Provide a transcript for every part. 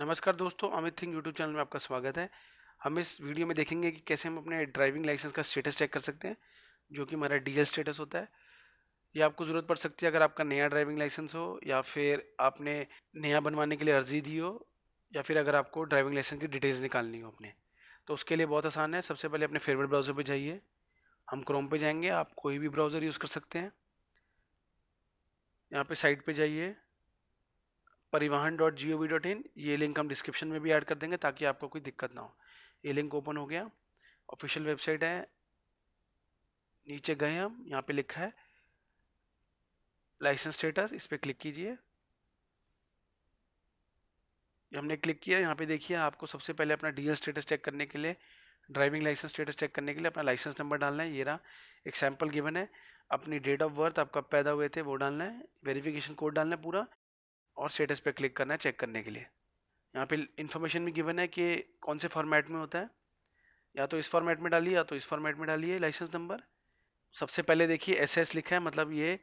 नमस्कार दोस्तों Amit Singh YouTube channel में आपका स्वागत है हम इस वीडियो में देखेंगे कि कैसे हम अपने ड्राइविंग लाइसेंस का स्टेटस चेक कर सकते हैं जो कि हमारा डीएल स्टेटस होता है ये आपको ज़रूरत पड़ सकती है अगर आपका नया ड्राइविंग लाइसेंस हो या फिर आपने नया बनवाने के लिए अर्जी दी हो या फिर अगर आपको ड्राइविंग लाइसेंस की डिटेल्स निकालनी हो अपने तो उसके लिए बहुत आसान है सबसे पहले अपने फेवरेट ब्राउज़र पर जाइए हम क्रोम पर जाएंगे आप कोई भी ब्राउज़र यूज़ कर सकते हैं यहाँ पर साइट पर जाइए Parivahan dot G O V dot in ये लिंक हम डिस्क्रिप्शन में भी ऐड कर देंगे ताकि आपको कोई दिक्कत ना हो ये लिंक ओपन हो गया ऑफिशियल वेबसाइट है नीचे गए हम यहाँ पे लिखा है लाइसेंस स्टेटस इस पर क्लिक कीजिए हमने क्लिक किया यहाँ पे देखिए आपको सबसे पहले अपना डीएल स्टेटस चेक करने के लिए ड्राइविंग लाइसेंस स्टेटस चेक करने के लिए अपना लाइसेंस नंबर डालना है ये रहा एक सैम्पल गिवन है अपनी डेट ऑफ बर्थ आपका पैदा हुए थे वो डालना है वेरिफिकेशन कोड डालना है पूरा और स्टेटस पे क्लिक करना है चेक करने के लिए यहाँ पे इन्फॉर्मेशन भी गिवन है कि कौन से फॉर्मेट में होता है या तो इस फॉर्मेट में डालिए या तो इस फॉर्मेट में डालिए लाइसेंस नंबर सबसे पहले देखिए एस एस लिखा है मतलब ये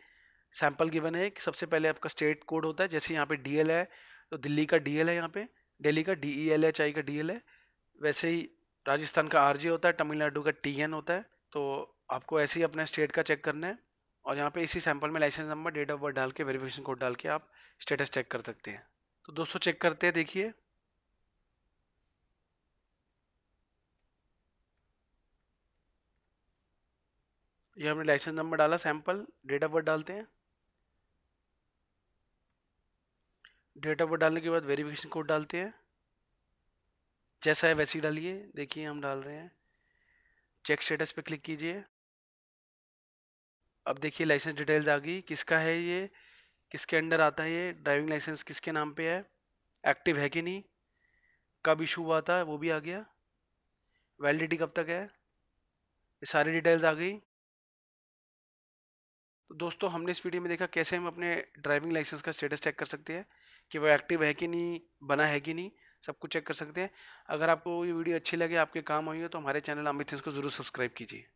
सैम्पल गिवन है कि सबसे पहले आपका स्टेट कोड होता है जैसे यहाँ पे डी एल है तो दिल्ली का डी एल है यहाँ पे दिल्ली का डी ई एल का डी एल है वैसे ही राजस्थान का आर जे होता है तमिलनाडु का टी एन होता है तो आपको ऐसे ही अपना स्टेट का चेक करना है और यहाँ पे इसी सैंपल में licence number date of birth डाल के वेरिफिकेशन कोड डाल के आप स्टेटस चेक कर सकते हैं तो दोस्तों चेक करते हैं देखिए ये हमने लाइसेंस नंबर डाला सैंपल डेट ऑफ बर्थ डालते हैं डेट ऑफ बर्थ डालने के बाद वेरिफिकेशन कोड डालते हैं जैसा है वैसे ही डालिए देखिए हम डाल रहे हैं चेक स्टेटस पे क्लिक कीजिए अब देखिए लाइसेंस डिटेल्स आ गई किसका है ये किसके अंडर आता है ये ड्राइविंग लाइसेंस किसके नाम पे है एक्टिव है कि नहीं कब इशू हुआ था वो भी आ गया वैलिडिटी कब तक है ये सारी डिटेल्स आ गई तो दोस्तों हमने इस वीडियो में देखा कैसे हम अपने ड्राइविंग लाइसेंस का स्टेटस चेक कर सकते हैं कि वो एक्टिव है कि नहीं बना है कि नहीं सब कुछ चेक कर सकते हैं अगर आपको ये वीडियो अच्छी लगे आपके काम आई हो तो हमारे चैनल अमित को ज़रूर सब्सक्राइब कीजिए